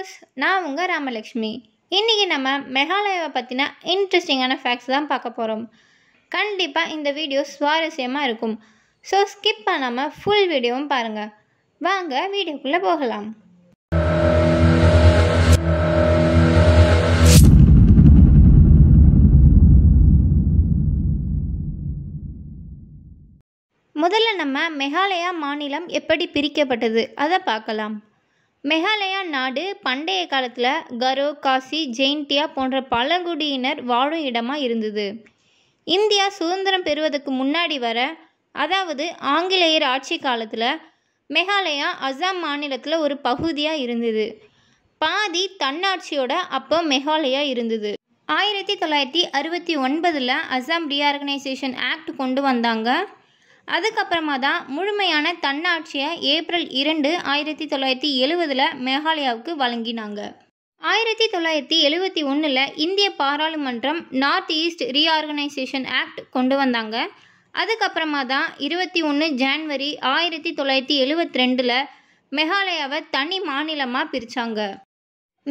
viewers நான் உங்கள் ராமலக்ஷ்மி இன்றைக்கி நம்ம மெகாலயாவை பற்றின இன்ட்ரெஸ்டிங்கான ஃபேக்ட்ஸ் தான் பார்க்க போகிறோம் கண்டிப்பாக இந்த வீடியோ சுவாரஸ்யமாக இருக்கும் ஸோ ஸ்கிப் பண்ணாமல் ஃபுல் வீடியோவும் பாருங்கள் வாங்க வீடியோக்குள்ளே போகலாம் முதல்ல நம்ம மெகாலயா மாநிலம் எப்படி பிரிக்கப்பட்டது அதை பார்க்கலாம் மெகாலயா நாடு பண்டைய காலத்தில் கரோ காசி ஜெயின்டியா போன்ற பழங்குடியினர் வாழும் இடமாக இருந்தது இந்தியா சுதந்திரம் பெறுவதற்கு முன்னாடி வர அதாவது ஆங்கிலேயர் ஆட்சி காலத்தில் மெகாலயா அசாம் மாநிலத்தில் ஒரு பகுதியாக இருந்தது பாதி தன்னாட்சியோட அப்போ மெகாலயா இருந்தது ஆயிரத்தி தொள்ளாயிரத்தி அறுபத்தி ஒன்பதில் அசாம் ரீஆர்கனைசேஷன் ஆக்ட் கொண்டு வந்தாங்க அதுக்கப்புறமா தான் முழுமையான தன்னாட்சியை ஏப்ரல் இரண்டு ஆயிரத்தி தொள்ளாயிரத்தி எழுவதில் மேகாலயாவுக்கு வழங்கினாங்க ஆயிரத்தி தொள்ளாயிரத்தி எழுவத்தி ஒன்றில் இந்திய பாராளுமன்றம் நார்த் ஈஸ்ட் ரீஆர்கனைசேஷன் ஆக்ட் கொண்டு வந்தாங்க அதுக்கப்புறமா தான் இருபத்தி ஒன்று ஜான்வரி ஆயிரத்தி தொள்ளாயிரத்தி எழுவத்தி ரெண்டில் மெகாலயாவை தனி மாநிலமாக பிரித்தாங்க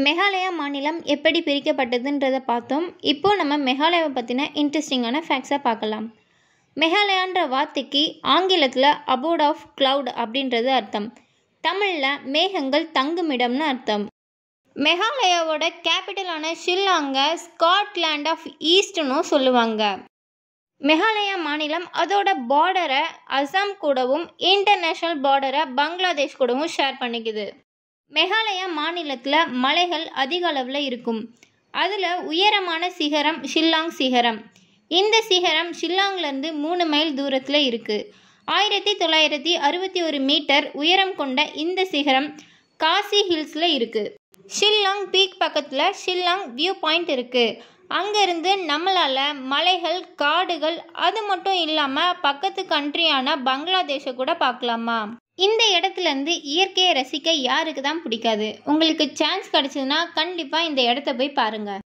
மெகாலயா மாநிலம் எப்படி பிரிக்கப்பட்டதுன்றதை பார்த்தோம் இப்போது நம்ம மெகாலயாவை பற்றின இன்ட்ரெஸ்டிங்கான ஃபேக்ட்ஸை பார்க்கலாம் மேகாலயான்ற வார்த்தைக்கு ஆங்கிலத்தில் அபோர்ட் ஆஃப் கிளவுட் அப்படின்றது அர்த்தம் தமிழில் மேகங்கள் தங்குமிடம்னு அர்த்தம் மெகாலயாவோட கேபிட்டலான ஷில்லாங்கை ஸ்காட்லாண்ட் ஆஃப் ஈஸ்ட்னும் சொல்லுவாங்க மெகாலயா மாநிலம் அதோட பார்டரை அசாம் கூடவும் இன்டர்நேஷ்னல் பார்டரை பங்களாதேஷ் கூடவும் ஷேர் பண்ணிக்குது மெகாலயா மாநிலத்தில் மலைகள் அதிக அளவில் இருக்கும் அதில் உயரமான சிகரம் ஷில்லாங் சிகரம் இந்த சிகரம் ஷில்லாங்லேருந்து மூணு மைல் தூரத்தில் இருக்குது ஆயிரத்தி தொள்ளாயிரத்தி அறுபத்தி ஒரு மீட்டர் உயரம் கொண்ட இந்த சிகரம் காசி ஹில்ஸில் இருக்குது ஷில்லாங் பீக் பக்கத்தில் ஷில்லாங் வியூ பாயிண்ட் இருக்குது அங்கேருந்து நம்மளால் மலைகள் காடுகள் அது மட்டும் இல்லாமல் பக்கத்து கண்ட்ரியான பங்களாதேஷை கூட பார்க்கலாமா இந்த இடத்துலேருந்து இயற்கையை ரசிக்க யாருக்கு தான் பிடிக்காது உங்களுக்கு சான்ஸ் கிடச்சதுன்னா கண்டிப்பாக இந்த இடத்த போய் பாருங்கள்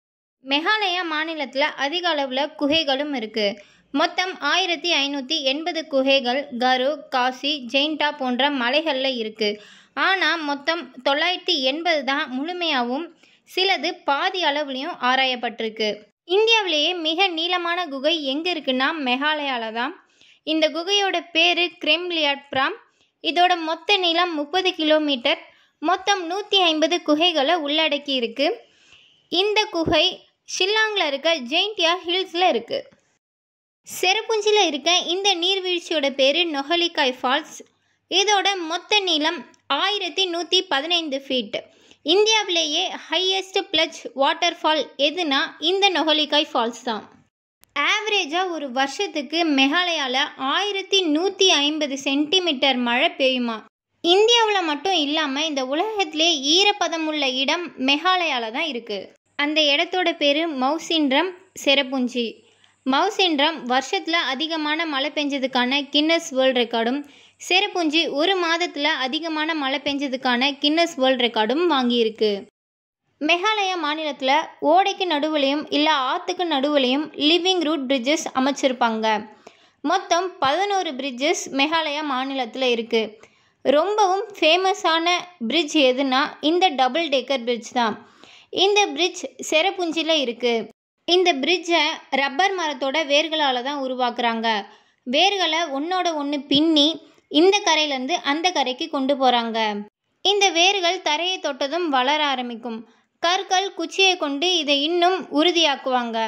மெகாலயா மாநிலத்தில் அதிக அளவில் குகைகளும் இருக்குது மொத்தம் ஆயிரத்தி ஐநூற்றி எண்பது குகைகள் கரு காசி ஜெயின்டா போன்ற மலைகளில் இருக்குது ஆனால் மொத்தம் தொள்ளாயிரத்தி எண்பது தான் முழுமையாகவும் சிலது பாதி அளவுலேயும் ஆராயப்பட்டிருக்கு இந்தியாவிலேயே மிக நீளமான குகை எங்கே இருக்குன்னா மெகாலயாவில் தான் இந்த குகையோட பேர் கிரெம்லியாட்பிராம் இதோட மொத்த நீளம் முப்பது கிலோமீட்டர் மொத்தம் நூற்றி ஐம்பது குகைகளை உள்ளடக்கி இருக்குது இந்த குகை ஷில்லாங்கில் இருக்க ஜெயின்டியா ஹில்ஸில் இருக்குது செரப்புஞ்சியில் இருக்க இந்த நீர்வீழ்ச்சியோட பேர் நொஹலிகாய் ஃபால்ஸ் இதோட மொத்த நீளம் ஆயிரத்தி நூற்றி பதினைந்து ஃபீட்டு இந்தியாவிலேயே ஹையஸ்ட் பிளச் வாட்டர் ஃபால் எதுனா இந்த நொகலிகாய் ஃபால்ஸ் தான் ஆவரேஜாக ஒரு வருஷத்துக்கு மெகாலயாவில் ஆயிரத்தி நூற்றி ஐம்பது சென்டிமீட்டர் மழை பெய்யுமா இந்தியாவில் மட்டும் இல்லாமல் இந்த உலகத்திலே ஈரப்பதம் உள்ள இடம் மெகாலயாவில் தான் இருக்குது அந்த இடத்தோட பேர் மவுசின்றம் செரப்புஞ்சி மவுசின்றம் வருஷத்தில் அதிகமான மழை பெஞ்சதுக்கான கின்னஸ் வேர்ல்ட் ரெக்கார்டும் செரப்புஞ்சி ஒரு மாதத்தில் அதிகமான மழை பெஞ்சதுக்கான கின்னஸ் வேர்ல்ட் ரெக்கார்டும் வாங்கியிருக்கு மேகாலயா மாநிலத்தில் ஓடைக்கு நடுவுலையும் இல்லை ஆற்றுக்கு நடுவுலையும் லிவிங் ரூட் பிரிட்ஜஸ் அமைச்சிருப்பாங்க மொத்தம் பதினோரு பிரிட்ஜஸ் மெகாலயா மாநிலத்தில் இருக்குது ரொம்பவும் ஃபேமஸான பிரிட்ஜ் எதுனா இந்த டபுள் டேக்கர் பிரிட்ஜ் தான் இந்த பிரிட்ஜ் செரப்புஞ்சியில் இருக்குது இந்த பிரிட்ஜை ரப்பர் மரத்தோட வேர்களால் தான் உருவாக்குறாங்க வேர்களை ஒன்றோட ஒன்று பின்னி இந்த கரையிலேருந்து அந்த கரைக்கு கொண்டு போகிறாங்க இந்த வேர்கள் தரையை தொட்டதும் வளர ஆரம்பிக்கும் கற்கள் குச்சியை கொண்டு இதை இன்னும் உறுதியாக்குவாங்க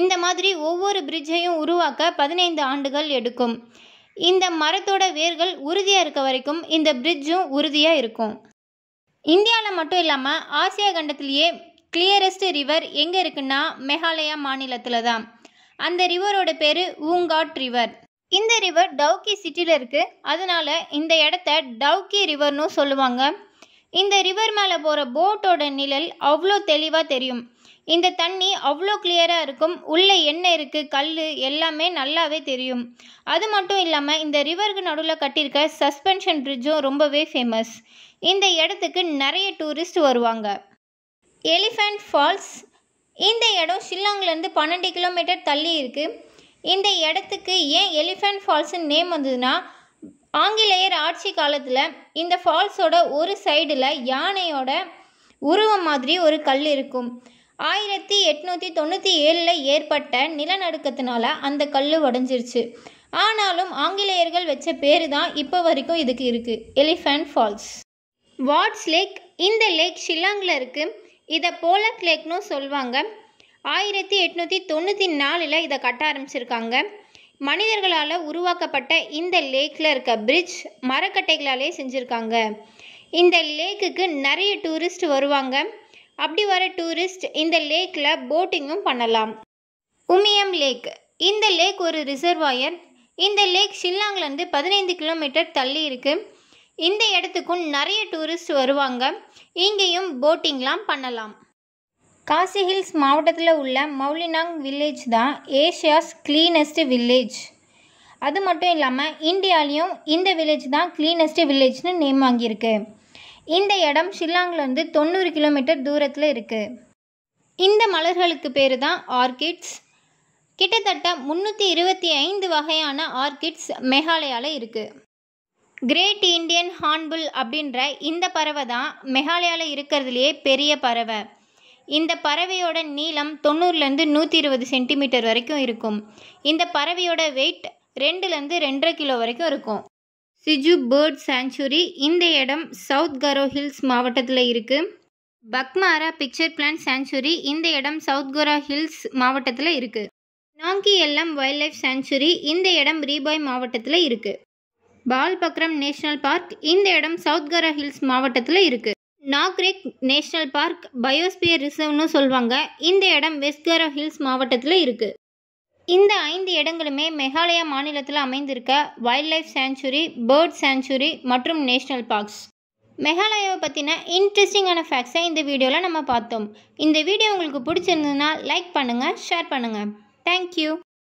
இந்த மாதிரி ஒவ்வொரு பிரிட்ஜையும் உருவாக்க பதினைந்து ஆண்டுகள் எடுக்கும் இந்த மரத்தோட வேர்கள் உறுதியாக இருக்க வரைக்கும் இந்த பிரிட்ஜும் உறுதியாக இருக்கும் இந்தியாவில் மட்டும் இல்லாமல் ஆசியா கண்டத்திலேயே கிளியரஸ்ட் ரிவர் எங்கே இருக்குன்னா மேகாலயா மாநிலத்தில் தான் அந்த ரிவரோட பேர் ஊங்காட் ரிவர் இந்த ரிவர் டவுக்கி சிட்டியில் இருக்குது அதனால் இந்த இடத்த டவுக்கி ரிவர்னு சொல்லுவாங்க இந்த ரிவர் மேலே போகிற போட்டோட நிழல் அவ்வளோ தெளிவாக தெரியும் இந்த தண்ணி அவ்வளோ கிளியராக இருக்கும் உள்ளே என்ன இருக்குது கல் எல்லாமே நல்லாவே தெரியும் அது மட்டும் இல்லாமல் இந்த ரிவருக்கு நடுவில் கட்டியிருக்க சஸ்பென்ஷன் பிரிட்ஜும் ரொம்பவே ஃபேமஸ் இந்த இடத்துக்கு நிறைய டூரிஸ்ட் வருவாங்க எலிஃபண்ட் ஃபால்ஸ் இந்த இடம் ஷில்லாங்லேருந்து பன்னெண்டு கிலோமீட்டர் தள்ளி இருக்குது இந்த இடத்துக்கு ஏன் எலிஃபண்ட் ஃபால்ஸ்னு நேம் வந்ததுன்னா ஆங்கிலேயர் ஆட்சி காலத்தில் இந்த ஃபால்ஸோட ஒரு சைடில் யானையோட உருவம் மாதிரி ஒரு கல் இருக்கும் ஆயிரத்தி எட்நூற்றி தொண்ணூற்றி ஏழில் ஏற்பட்ட நிலநடுக்கத்தினால அந்த கல் உடஞ்சிருச்சு ஆனாலும் ஆங்கிலேயர்கள் வச்ச பேர் தான் இப்போ வரைக்கும் இதுக்கு இருக்குது எலிஃபண்ட் ஃபால்ஸ் வாட்ஸ் லேக் இந்த லேக் ஷில்லாங்கில் இருக்குது இதை போலக் லேக்னு சொல்லுவாங்க ஆயிரத்தி எட்நூற்றி தொண்ணூற்றி நாலில் இதை கட்ட ஆரம்பிச்சிருக்காங்க மனிதர்களால் உருவாக்கப்பட்ட இந்த லேக்கில் இருக்க பிரிட்ஜ் மரக்கட்டைகளாலே செஞ்சுருக்காங்க இந்த லேக்குக்கு நிறைய டூரிஸ்ட் வருவாங்க அப்படி வர டூரிஸ்ட் இந்த லேக்கில் போட்டிங்கும் பண்ணலாம் உமியம் லேக் இந்த லேக் ஒரு ரிசர்வாயர் இந்த லேக் ஷில்லாங்லேருந்து பதினைந்து கிலோமீட்டர் தள்ளி இருக்குது இந்த இடத்துக்கும் நிறைய டூரிஸ்ட் வருவாங்க இங்கேயும் போட்டிங்லாம் பண்ணலாம் காசி ஹில்ஸ் மாவட்டத்தில் உள்ள மௌலினாங் வில்லேஜ் தான் ஏஷியாஸ் கிளீனஸ்ட் வில்லேஜ் அது மட்டும் இல்லாமல் இந்தியாலேயும் இந்த வில்லேஜ் தான் கிளீனஸ்ட் வில்லேஜ்னு நேம் வாங்கியிருக்கு இந்த இடம் ஷில்லாங்லேருந்து தொண்ணூறு கிலோமீட்டர் தூரத்தில் இருக்குது இந்த மலர்களுக்கு பேர் தான் ஆர்கிட்ஸ் கிட்டத்தட்ட முந்நூற்றி இருபத்தி ஐந்து வகையான ஆர்கிட்ஸ் மேகாலயாவில் இருக்குது கிரேட் இண்டியன் ஹார்ன்புல் அப்படின்ற இந்த பறவை தான் மெகாலயாவில் இருக்கிறதுலையே பெரிய பறவை இந்த பறவையோட நீளம் தொண்ணூறுலேருந்து நூற்றி இருபது சென்டிமீட்டர் வரைக்கும் இருக்கும் இந்த பறவையோட வெயிட் ரெண்டுலேருந்து ரெண்டரை கிலோ வரைக்கும் இருக்கும் சிஜு பேர்ட் சாங்சுரி இந்த இடம் சவுத் கரோ ஹில்ஸ் மாவட்டத்தில் இருக்குது பக்மாரா பிக்சர் பிளான் சாங்சுரி இந்த இடம் சவுத் கரோ ஹில்ஸ் மாவட்டத்தில் இருக்குது Nongkhyllem wildlife sanctuary இந்த இடம் ரீபாய் மாவட்டத்தில் இருக்குது பால் பக்ரம் நேஷனல் பார்க் இந்த இடம் சவுத் கரா ஹில்ஸ் மாவட்டத்தில் இருக்குது நாக்ரேக் நேஷனல் பார்க் பயோஸ்பியர் ரிசர்வ்னு சொல்லுவாங்க இந்த இடம் வெஸ்ட் கரா ஹில்ஸ் மாவட்டத்தில் இருக்குது இந்த ஐந்து இடங்களுமே மெகாலயா மாநிலத்தில் அமைந்திருக்க wildlife sanctuary bird sanctuary மற்றும் நேஷ்னல் பார்க்ஸ் மெகாலயாவை பற்றின இன்ட்ரெஸ்டிங்கான ஃபேக்ட்ஸை இந்த வீடியோவில் நம்ம பார்த்தோம் இந்த வீடியோ உங்களுக்கு பிடிச்சிருந்ததுன்னா லைக் பண்ணுங்கள் ஷேர் பண்ணுங்கள் தேங்க்யூ